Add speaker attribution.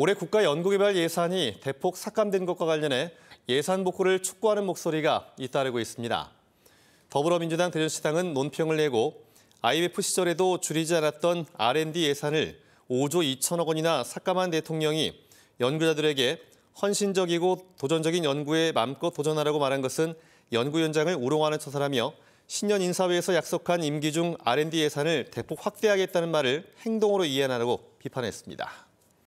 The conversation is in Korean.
Speaker 1: 올해 국가 연구개발 예산이 대폭 삭감된 것과 관련해 예산 복구를 촉구하는 목소리가 잇따르고 있습니다. 더불어민주당 대전시당은 논평을 내고 IMF 시절에도 줄이지 않았던 R&D 예산을 5조 2천억 원이나 삭감한 대통령이 연구자들에게 헌신적이고 도전적인 연구에 마껏 도전하라고 말한 것은 연구 현장을 우롱하는 처사라며 신년 인사회에서 약속한 임기 중 R&D 예산을 대폭 확대하겠다는 말을 행동으로 이해하라고 비판했습니다.